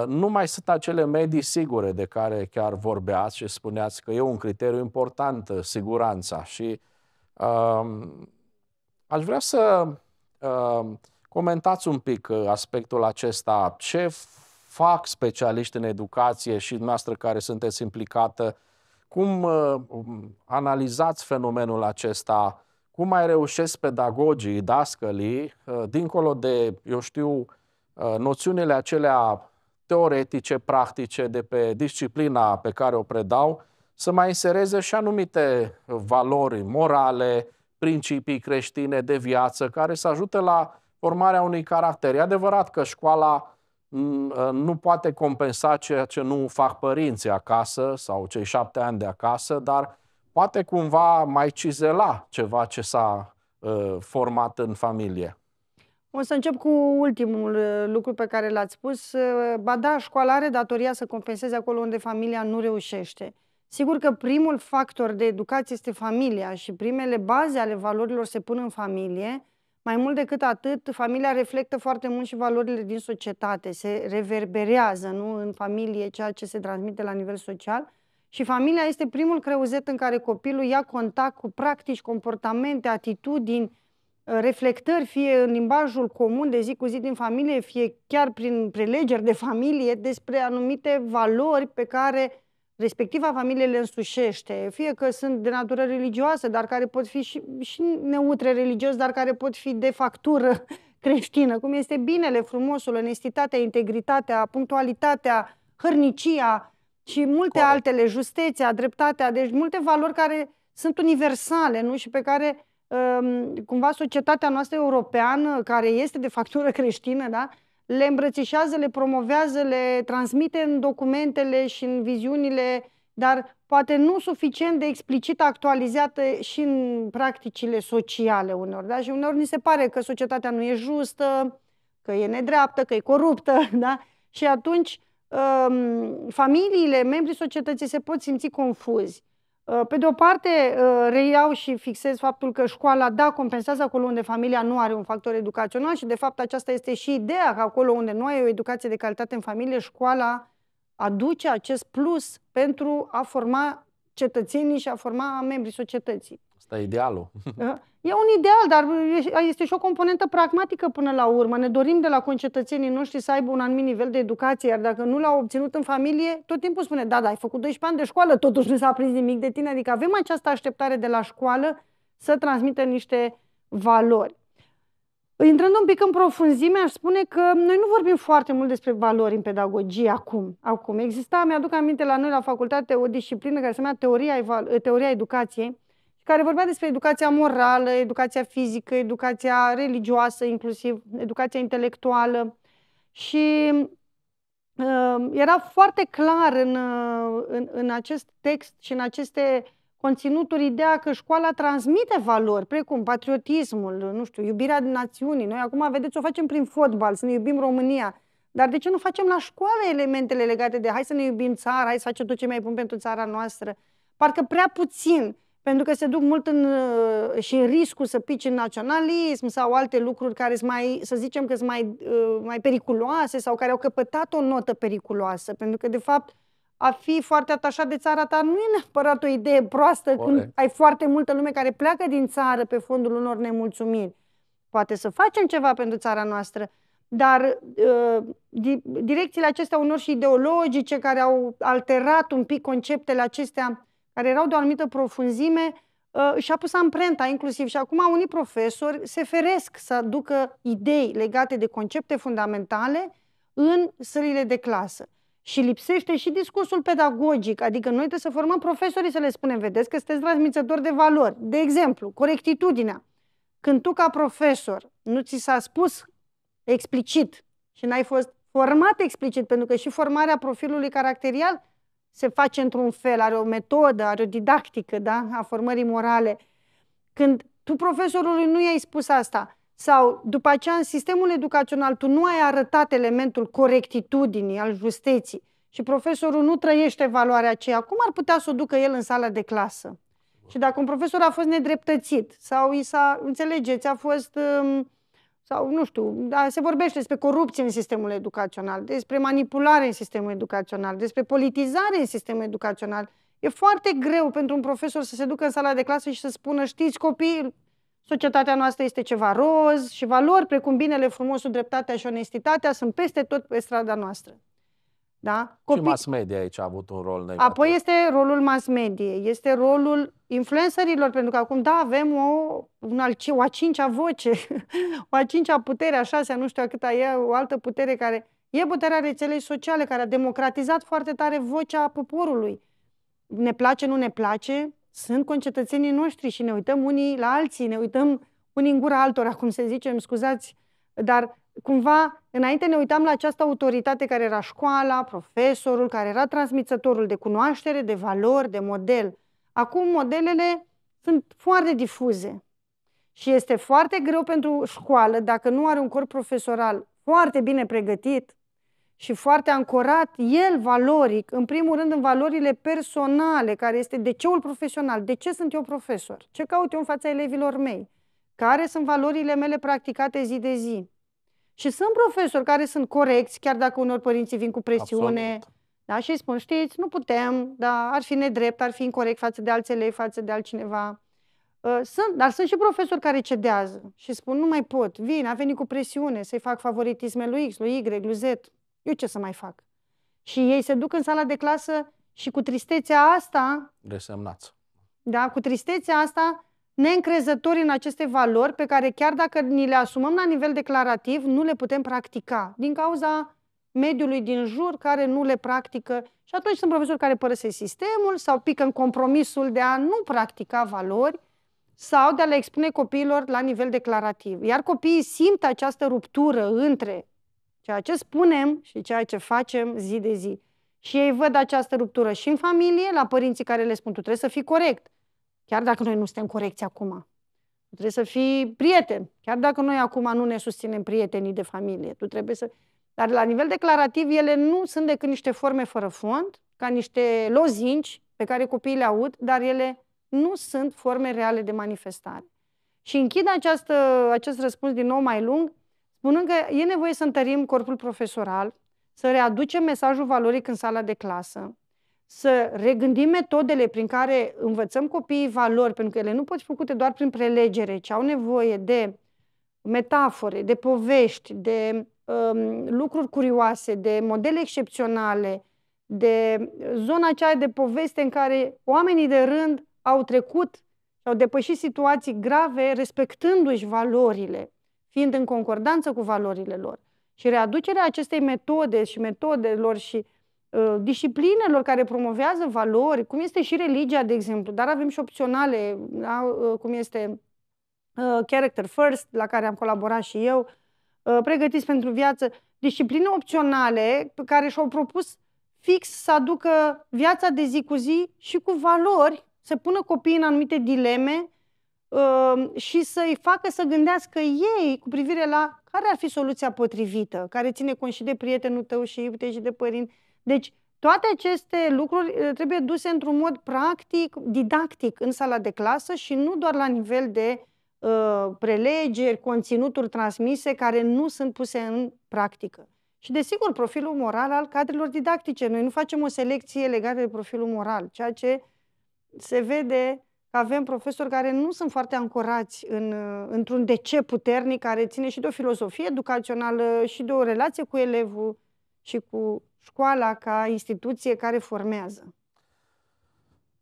[SPEAKER 2] nu mai sunt acele medii sigure de care chiar vorbeați și spuneați că e un criteriu important siguranța și uh, Aș vrea să comentați un pic uh, aspectul acesta. Ce fac specialiști în educație și dumneavoastră care sunteți implicată? Cum uh, um, analizați fenomenul acesta? Cum mai reușesc pedagogii, dascălii, uh, dincolo de, eu știu, noțiunile acelea teoretice, practice de pe disciplina pe care o predau, să mai insereze și anumite valori morale, principii creștine de viață, care să ajute la formarea unui caracter. E adevărat că școala mm, uh, nu poate compensa ceea ce nu fac părinții acasă sau cei șapte ani de acasă, dar poate cumva mai cizela ceva ce s-a uh, format în familie.
[SPEAKER 1] O să încep cu ultimul uh, lucru pe care l-ați spus. Ba da, școala are datoria să compenseze acolo unde familia nu reușește. Sigur că primul factor de educație este familia și primele baze ale valorilor se pun în familie. Mai mult decât atât, familia reflectă foarte mult și valorile din societate, se reverberează nu? în familie ceea ce se transmite la nivel social. Și familia este primul creuzet în care copilul ia contact cu practici, comportamente, atitudini, uh, reflectări, fie în limbajul comun de zi cu zi din familie, fie chiar prin prelegeri de familie despre anumite valori pe care respectiva familie le însușește, fie că sunt de natură religioasă, dar care pot fi și, și neutre religios, dar care pot fi de factură creștină, cum este binele, frumosul, onestitatea, integritatea, punctualitatea, hărnicia și multe Corect. altele, justeția, dreptatea, deci multe valori care sunt universale nu? și pe care um, cumva societatea noastră europeană, care este de factură creștină, da? le îmbrățișează, le promovează, le transmite în documentele și în viziunile, dar poate nu suficient de explicit actualizate și în practicile sociale uneori. Da? Și uneori ni se pare că societatea nu e justă, că e nedreaptă, că e coruptă. Da? Și atunci um, familiile, membrii societății se pot simți confuzi. Uh, pe de o parte, uh, reiau și fixez faptul că școala, da, compensează acolo unde familia nu are un factor educațional și, de fapt, aceasta este și ideea că acolo unde nu ai o educație de calitate în familie, școala aduce acest plus pentru a forma cetățenii și a forma membrii societății.
[SPEAKER 2] Asta e idealul. Da?
[SPEAKER 1] E un ideal, dar este și o componentă pragmatică până la urmă. Ne dorim de la concetățenii noștri să aibă un anumit nivel de educație, iar dacă nu l-au obținut în familie, tot timpul spune, da, da, ai făcut 12 ani de școală, totuși nu s-a prins nimic de tine. Adică avem această așteptare de la școală să transmită niște valori. Intrând un pic în profunzime, aș spune că noi nu vorbim foarte mult despre valori în pedagogie acum. acum. Exista, mi-aduc aminte la noi la facultate, o disciplină care se numea teoria, teoria educației, care vorbea despre educația morală, educația fizică, educația religioasă inclusiv, educația intelectuală și uh, era foarte clar în, uh, în, în acest text și în aceste conținuturi ideea că școala transmite valori, precum patriotismul, nu știu, iubirea de națiunii. Noi acum, vedeți, o facem prin fotbal, să ne iubim România. Dar de ce nu facem la școală elementele legate de hai să ne iubim țara, hai să facem tot ce mai bun pentru țara noastră? Parcă prea puțin pentru că se duc mult în, uh, și în riscul să pici în naționalism sau alte lucruri care sunt mai, să zicem că sunt mai, uh, mai periculoase sau care au căpătat o notă periculoasă, pentru că de fapt a fi foarte atașat de țara ta nu e neapărat o idee proastă Oare. când ai foarte multă lume care pleacă din țară pe fondul unor nemulțumiri. Poate să facem ceva pentru țara noastră, dar uh, di- direcțiile acestea unor și ideologice care au alterat un pic conceptele acestea care erau de o anumită profunzime, uh, și-a pus amprenta inclusiv și acum unii profesori se feresc să aducă idei legate de concepte fundamentale în sările de clasă. Și lipsește și discursul pedagogic, adică noi trebuie să formăm profesorii să le spunem, vedeți că sunteți transmițători de valori. De exemplu, corectitudinea. Când tu ca profesor nu ți s-a spus explicit și n-ai fost format explicit, pentru că și formarea profilului caracterial se face într-un fel, are o metodă, are o didactică da? a formării morale. Când tu profesorului nu i-ai spus asta sau după aceea în sistemul educațional tu nu ai arătat elementul corectitudinii, al justeții și profesorul nu trăiește valoarea aceea, cum ar putea să o ducă el în sala de clasă? Și dacă un profesor a fost nedreptățit sau i s-a, înțelegeți, a fost Uh, sau nu știu, dar se vorbește despre corupție în sistemul educațional, despre manipulare în sistemul educațional, despre politizare în sistemul educațional. E foarte greu pentru un profesor să se ducă în sala de clasă și să spună, știți copii, societatea noastră este ceva roz și valori precum binele, frumosul, dreptatea și onestitatea sunt peste tot pe strada noastră. Da?
[SPEAKER 2] Copii... Și mass media aici a avut un rol negativ.
[SPEAKER 1] Apoi este rolul mass media, este rolul influencerilor, pentru că acum, da, avem o, un al, o a cincea voce, o a cincea putere, a șasea, nu știu a câta e, o altă putere care e puterea rețelei sociale, care a democratizat foarte tare vocea poporului. Ne place, nu ne place, sunt concetățenii noștri și ne uităm unii la alții, ne uităm unii în gura altora, cum se zice, îmi scuzați, dar cumva, înainte ne uitam la această autoritate care era școala, profesorul, care era transmițătorul de cunoaștere, de valori, de model. Acum modelele sunt foarte difuze și este foarte greu pentru școală, dacă nu are un corp profesoral foarte bine pregătit și foarte ancorat, el valoric, în primul rând în valorile personale, care este de ceul profesional, de ce sunt eu profesor, ce caut eu în fața elevilor mei, care sunt valorile mele practicate zi de zi, și sunt profesori care sunt corecți, chiar dacă unor părinții vin cu presiune. Da, și îi spun, știți, nu putem, dar ar fi nedrept, ar fi incorrect față de alți elevi, față de altcineva. Ă, sunt, dar sunt și profesori care cedează și spun, nu mai pot, vin, a venit cu presiune să-i fac favoritisme lui X, lui Y, lui Z. Eu ce să mai fac? Și ei se duc în sala de clasă și cu tristețea asta...
[SPEAKER 2] Resemnați.
[SPEAKER 1] Da, cu tristețea asta neîncrezători în aceste valori pe care chiar dacă ni le asumăm la nivel declarativ, nu le putem practica din cauza mediului din jur care nu le practică. Și atunci sunt profesori care părăsesc sistemul sau pică în compromisul de a nu practica valori sau de a le expune copiilor la nivel declarativ. Iar copiii simt această ruptură între ceea ce spunem și ceea ce facem zi de zi. Și ei văd această ruptură și în familie, la părinții care le spun, tu trebuie să fii corect, chiar dacă noi nu suntem corecți acum. Tu trebuie să fii prieten, chiar dacă noi acum nu ne susținem prietenii de familie. Tu trebuie să... Dar la nivel declarativ, ele nu sunt decât niște forme fără fond, ca niște lozinci pe care copiii le aud, dar ele nu sunt forme reale de manifestare. Și închid această, acest răspuns din nou mai lung, spunând că e nevoie să întărim corpul profesoral, să readucem mesajul valoric în sala de clasă, să regândim metodele prin care învățăm copiii valori, pentru că ele nu pot fi făcute doar prin prelegere, ci au nevoie de metafore, de povești, de um, lucruri curioase, de modele excepționale, de zona aceea de poveste în care oamenii de rând au trecut, au depășit situații grave respectându-și valorile, fiind în concordanță cu valorile lor. Și readucerea acestei metode și metodelor și Uh, disciplinelor care promovează valori, cum este și religia, de exemplu, dar avem și opționale, da? Uh, cum este uh, Character First, la care am colaborat și eu, pregătiți pentru viață, discipline opționale pe care și-au propus fix să aducă viața de zi cu zi și cu valori, să pună copiii în anumite dileme și să-i facă să gândească ei cu privire la care ar fi soluția potrivită, care ține cont și de prietenul tău și uite și de părinți, deci, toate aceste lucruri uh, trebuie duse într-un mod practic, didactic, în sala de clasă și nu doar la nivel de uh, prelegeri, conținuturi transmise care nu sunt puse în practică. Și, desigur, profilul moral al cadrelor didactice. Noi nu facem o selecție legată de profilul moral, ceea ce se vede că avem profesori care nu sunt foarte ancorați în, uh, într-un de ce puternic care ține și de o filozofie educațională și de o relație cu elevul și cu școala ca instituție care formează?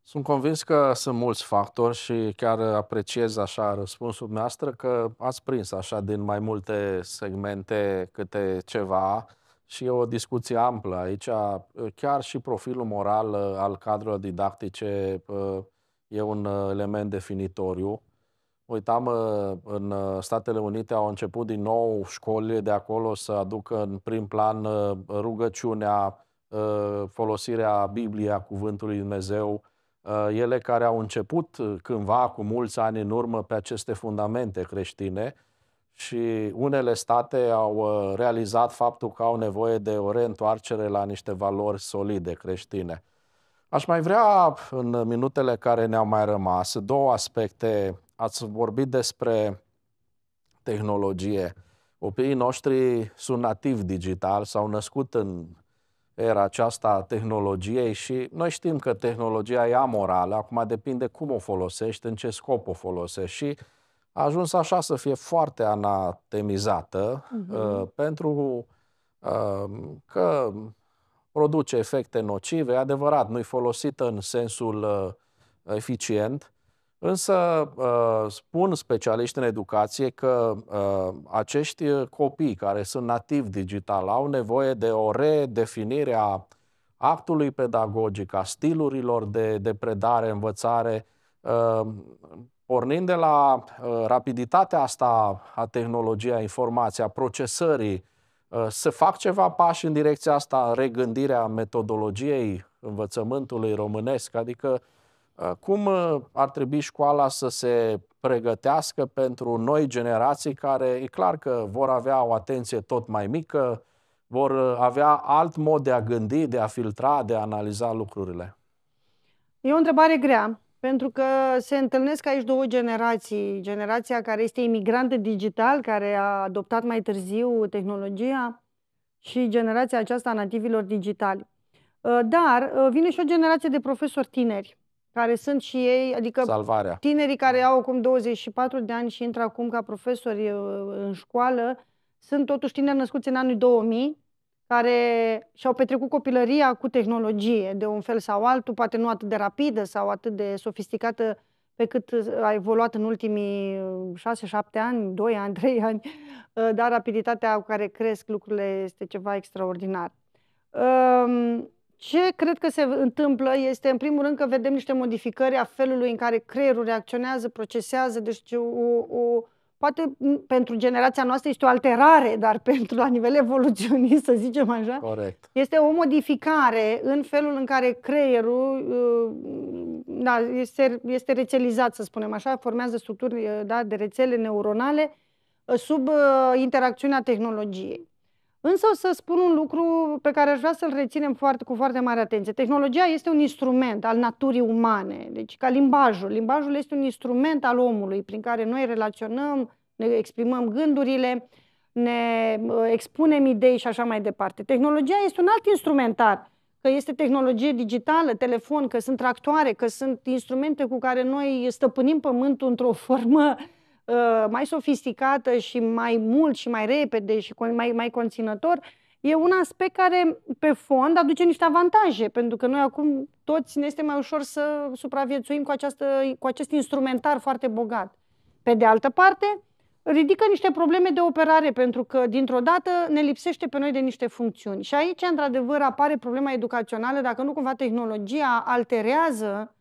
[SPEAKER 2] Sunt convins că sunt mulți factori și chiar apreciez așa răspunsul noastră că ați prins așa din mai multe segmente câte ceva și e o discuție amplă aici. Chiar și profilul moral al cadrelor didactice uh, e un uh, element definitoriu Uitam, uh, în uh, Statele Unite au început din nou școlile de acolo să aducă în prim plan uh, rugăciunea, folosirea Bibliei, a Cuvântului Dumnezeu, ele care au început cândva, cu mulți ani în urmă, pe aceste fundamente creștine și unele state au realizat faptul că au nevoie de o reîntoarcere la niște valori solide creștine. Aș mai vrea, în minutele care ne-au mai rămas, două aspecte ați vorbit despre tehnologie. Copiii noștri sunt nativ digital, s-au născut în era aceasta a tehnologiei și noi știm că tehnologia e amorală, acum depinde cum o folosești, în ce scop o folosești și a ajuns așa să fie foarte anatemizată uh-huh. uh, pentru uh, că produce efecte nocive, e adevărat, nu-i folosită în sensul uh, eficient Însă uh, spun specialiști în educație că uh, acești copii care sunt nativ digital au nevoie de o redefinire a actului pedagogic, a stilurilor de, de predare, învățare, uh, pornind de la rapiditatea asta a tehnologiei, a informației, a procesării, să fac ceva pași în direcția asta, regândirea metodologiei învățământului românesc, adică Uh, cum uh, ar trebui școala să se pregătească pentru noi generații care e clar că vor avea o atenție tot mai mică, vor uh, avea alt mod de a gândi, de a filtra, de a analiza lucrurile?
[SPEAKER 1] E o întrebare grea, pentru că se întâlnesc aici două generații. Generația care este imigrantă digital, care a adoptat mai târziu tehnologia, și generația aceasta a nativilor digitali. Dar vine și o generație de profesori tineri care sunt și ei, adică Salvarea. tinerii care au acum 24 de ani și intră acum ca profesori uh, în școală, sunt totuși tineri născuți în anul 2000, care și-au petrecut copilăria cu tehnologie de un fel sau altul, poate nu atât de rapidă sau atât de sofisticată pe cât uh, a evoluat în ultimii 6-7 uh, ani, 2 ani, 3 ani, dar rapiditatea cu care cresc lucrurile este ceva extraordinar. Um, ce cred că se întâmplă este, în primul rând, că vedem niște modificări a felului în care creierul reacționează, procesează, deci o, o, poate pentru generația noastră este o alterare, dar pentru la nivel evoluționist, să zicem așa, Corect. este o modificare în felul în care creierul uh, da, este, este rețelizat, să spunem așa, formează structuri uh, da, de rețele neuronale uh, sub interacțiunea tehnologiei. Însă o să spun un lucru pe care aș vrea să-l reținem foarte, cu foarte mare atenție. Tehnologia este un instrument al naturii umane, deci ca limbajul. Limbajul este un instrument al omului prin care noi relaționăm, ne exprimăm gândurile, ne ă, expunem idei și așa mai departe. Tehnologia este un alt instrumentar, că este tehnologie digitală, telefon, că sunt tractoare, că sunt instrumente cu care noi stăpânim pământul într-o formă uh, Uh, mai sofisticată și mai mult și mai repede și mai, mai conținător, e un aspect care, pe fond, aduce niște avantaje, pentru că noi acum toți ne este mai ușor să supraviețuim cu, această, cu acest instrumentar foarte bogat. Pe de altă parte, ridică niște probleme de operare, pentru că, dintr-o dată, ne lipsește pe noi de niște funcțiuni. Și aici, într-adevăr, apare problema educațională, dacă nu cumva tehnologia alterează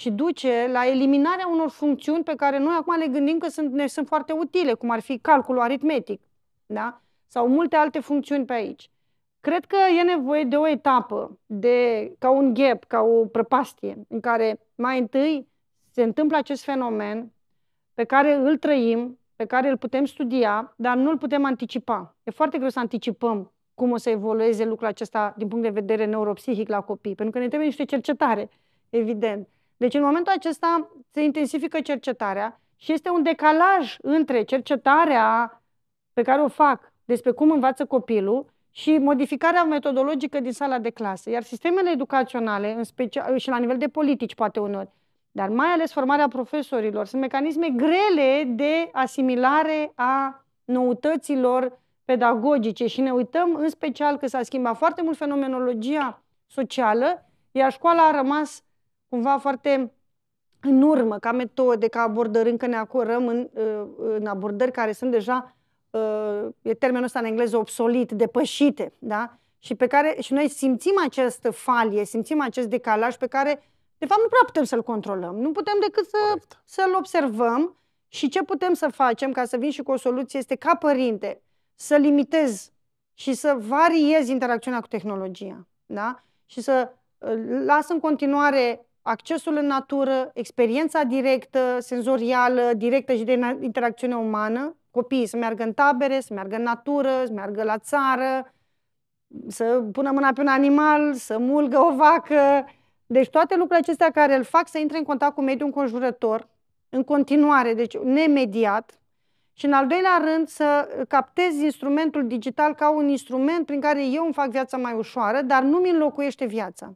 [SPEAKER 1] și duce la eliminarea unor funcțiuni pe care noi acum le gândim că sunt, ne sunt foarte utile, cum ar fi calculul aritmetic, da? sau multe alte funcțiuni pe aici. Cred că e nevoie de o etapă, de, ca un gap, ca o prăpastie, în care mai întâi se întâmplă acest fenomen pe care îl trăim, pe care îl putem studia, dar nu îl putem anticipa. E foarte greu să anticipăm cum o să evolueze lucrul acesta din punct de vedere neuropsihic la copii, pentru că ne trebuie niște cercetare, evident. Deci în momentul acesta se intensifică cercetarea și este un decalaj între cercetarea pe care o fac despre cum învață copilul și modificarea metodologică din sala de clasă. Iar sistemele educaționale, în special, și la nivel de politici poate unor dar mai ales formarea profesorilor, sunt mecanisme grele de asimilare a noutăților pedagogice și ne uităm în special că s-a schimbat foarte mult fenomenologia socială, iar școala a rămas cumva foarte în urmă, ca metode, ca abordări, încă ne acorăm în, uh, în abordări care sunt deja, uh, e termenul ăsta în engleză, obsolit, depășite, da? Și pe care, și noi simțim această falie, simțim acest decalaj pe care, de fapt, nu prea putem să-l controlăm. Nu putem decât să, să-l observăm și ce putem să facem ca să vin și cu o soluție este, ca părinte, să limitez și să variez interacțiunea cu tehnologia, da? Și să uh, las în continuare accesul în natură, experiența directă, senzorială, directă și de interacțiune umană, copiii să meargă în tabere, să meargă în natură, să meargă la țară, să pună mâna pe un animal, să mulgă o vacă. Deci toate lucrurile acestea care îl fac să intre în contact cu mediul înconjurător, în continuare, deci nemediat, și în al doilea rând să captez instrumentul digital ca un instrument prin care eu îmi fac viața mai ușoară, dar nu mi înlocuiește viața.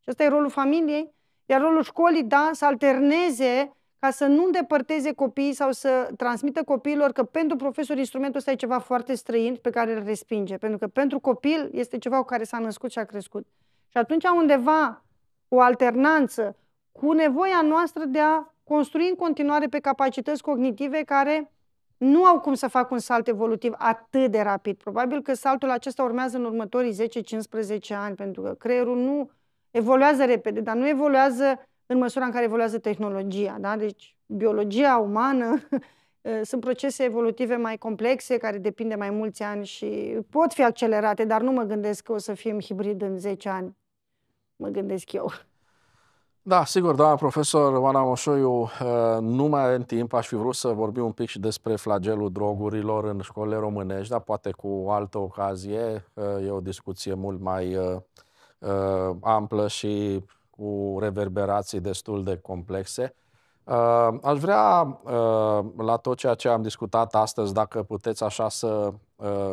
[SPEAKER 1] Și ăsta e rolul familiei, iar rolul școlii, da, să alterneze ca să nu îndepărteze copiii sau să transmită copiilor că pentru profesor instrumentul ăsta e ceva foarte străin pe care îl respinge. Pentru că pentru copil este ceva cu care s-a născut și a crescut. Și atunci undeva o alternanță cu nevoia noastră de a construi în continuare pe capacități cognitive care nu au cum să facă un salt evolutiv atât de rapid. Probabil că saltul acesta urmează în următorii 10-15 ani, pentru că creierul nu evoluează repede, dar nu evoluează în măsura în care evoluează tehnologia. Da? Deci biologia umană ă, sunt procese evolutive mai complexe care depind de mai mulți ani și pot fi accelerate, dar nu mă gândesc că o să fim hibrid în 10 ani. Mă gândesc eu.
[SPEAKER 2] Da, sigur, da, profesor Oana Moșoiu, ă, nu mai în timp, aș fi vrut să vorbim un pic și despre flagelul drogurilor în școlile românești, dar poate cu o altă ocazie, ă, e o discuție mult mai uh, amplă și cu reverberații destul de complexe. Uh, aș vrea, uh, la tot ceea ce am discutat astăzi, dacă puteți așa să uh,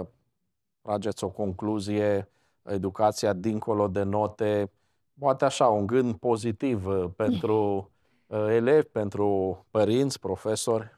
[SPEAKER 2] trageți o concluzie, educația dincolo de note, poate așa, un gând pozitiv uh, pentru uh, elevi, pentru părinți, profesori?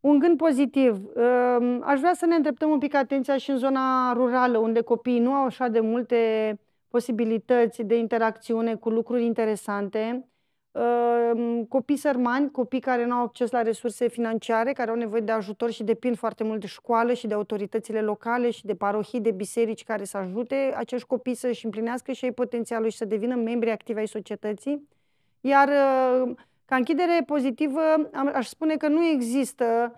[SPEAKER 1] Un gând pozitiv. Uh, aș vrea să ne îndreptăm un pic atenția și în zona rurală, unde copiii nu au așa de multe posibilități de interacțiune cu lucruri interesante, ehm, copii sărmani, copii care nu au acces la resurse financiare, care au nevoie de ajutor și depind foarte mult de școală și de autoritățile locale și de parohii, de biserici care să ajute acești copii să-și împlinească și ei potențialul și să devină membri activi ai societății. Iar ehm, ca închidere pozitivă, aș spune că nu există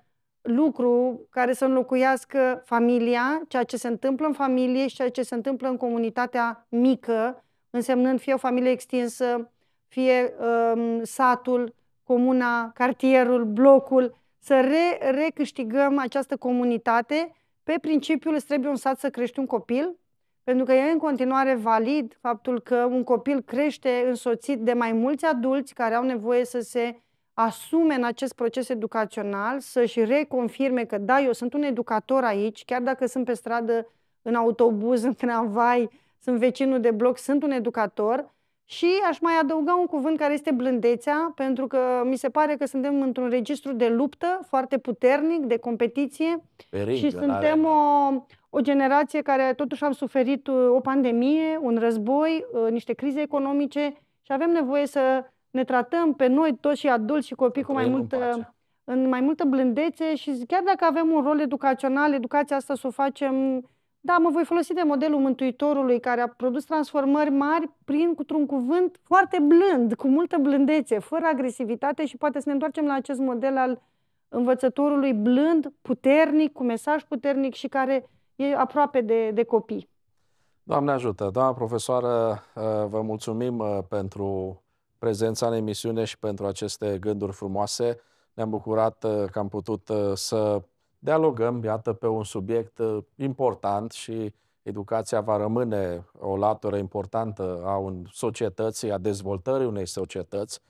[SPEAKER 1] lucru care să înlocuiască familia, ceea ce se întâmplă în familie și ceea ce se întâmplă în comunitatea mică, însemnând fie o familie extinsă, fie um, satul, comuna, cartierul, blocul, să re- recâștigăm această comunitate pe principiul îți trebuie un sat să crești un copil, pentru că e în continuare valid faptul că un copil crește însoțit de mai mulți adulți care au nevoie să se asume în acest proces educațional, să-și reconfirme că da, eu sunt un educator aici, chiar dacă sunt pe stradă, în autobuz, în tramvai, sunt vecinul de bloc, sunt un educator. Și aș mai adăuga un cuvânt care este blândețea, pentru că mi se pare că suntem într-un registru de luptă foarte puternic, de competiție Perigă, și suntem da. o, o generație care totuși am suferit uh, o pandemie, un război, uh, niște crize economice și avem nevoie să ne tratăm pe noi, toți și adulți și copii, cu mai multă, în mai multă blândețe și chiar dacă avem un rol educațional, educația asta să o facem da, mă voi folosi de modelul Mântuitorului care a produs transformări mari prin un cuvânt foarte blând, cu multă blândețe, fără agresivitate și poate să ne întoarcem la acest model al învățătorului blând, puternic, cu mesaj puternic și care e aproape de, de copii.
[SPEAKER 2] Doamne ajută! Doamna profesoară, ă, vă mulțumim ă, pentru prezența în emisiune și pentru aceste gânduri frumoase. Ne-am bucurat uh, că am putut uh, să dialogăm, iată, pe un subiect uh, important și educația va rămâne o latură importantă a un societății, a dezvoltării unei societăți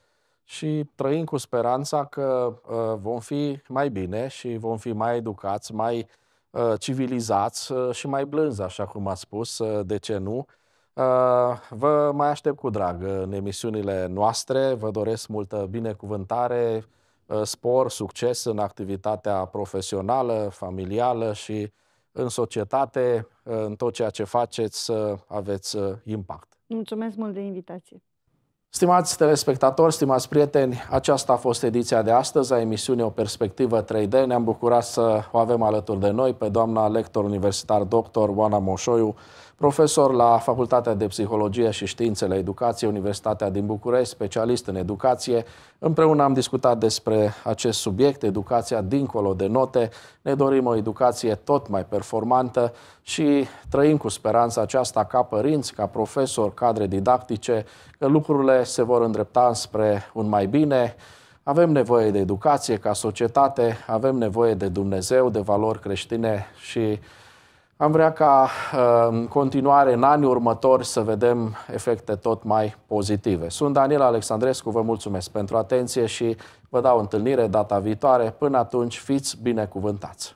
[SPEAKER 2] și trăim cu speranța că vom fi mai bine și vom fi mai educați, mai civilizați și mai blânzi, așa cum a spus, de ce nu, Uh, vă mai aștept cu drag uh, în emisiunile noastre. Vă doresc multă binecuvântare, uh, spor, succes în activitatea profesională, familială și în societate, în tot ceea ce faceți, să aveți impact.
[SPEAKER 1] Mulțumesc mult de invitație.
[SPEAKER 2] Stimați telespectatori, stimați prieteni, aceasta a fost ediția de astăzi a emisiunii O Perspectivă 3D. Ne-am bucurat să o avem alături de noi pe doamna lector universitar doctor Oana Moșoiu, profesor la Facultatea de Psihologie și Științele Educației, Universitatea din București, specialist în educație. Împreună am discutat despre acest subiect, educația dincolo de note. Ne dorim o educație tot mai performantă și trăim cu speranța aceasta ca părinți, ca profesori, cadre didactice, că lucrurile se vor îndrepta spre un mai bine, avem nevoie de educație ca societate, avem nevoie de Dumnezeu, de valori creștine și am vrea ca uh, în continuare, în anii următori, să vedem efecte tot mai pozitive. Sunt Daniel Alexandrescu, vă mulțumesc pentru atenție și vă dau întâlnire data viitoare. Până atunci, fiți binecuvântați!